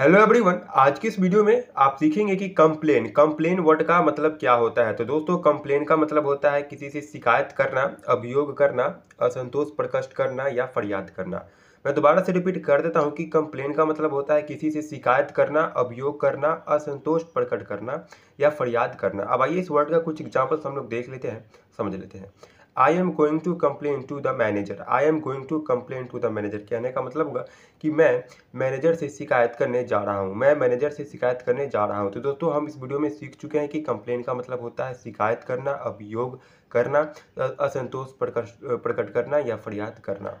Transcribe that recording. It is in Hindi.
हेलो एवरीवन आज की इस वीडियो में आप सीखेंगे कि कंप्लेन कंप्लेन वर्ड का मतलब क्या होता है तो दोस्तों कंप्लेन का मतलब होता है किसी से शिकायत करना अभियोग करना असंतोष प्रकट करना या फरियाद करना मैं दोबारा से रिपीट कर देता हूँ कि कंप्लेन का मतलब होता है किसी से शिकायत करना अभियोग करना असंतोष प्रकट करना या फरियाद करना अब आइए इस वर्ड का कुछ एग्जाम्पल्स हम लोग देख लेते हैं समझ लेते हैं I am going to complain to the manager I am going to complain to the manager कहने का मतलब होगा कि मैं मैनेजर से शिकायत करने जा रहा हूँ मैं मैनेजर से शिकायत करने जा रहा हूँ तो दोस्तों हम इस वीडियो में सीख चुके हैं कि कंप्लेन का मतलब होता है शिकायत करना अभियोग करना असंतोष प्रकट करना या फरियाद करना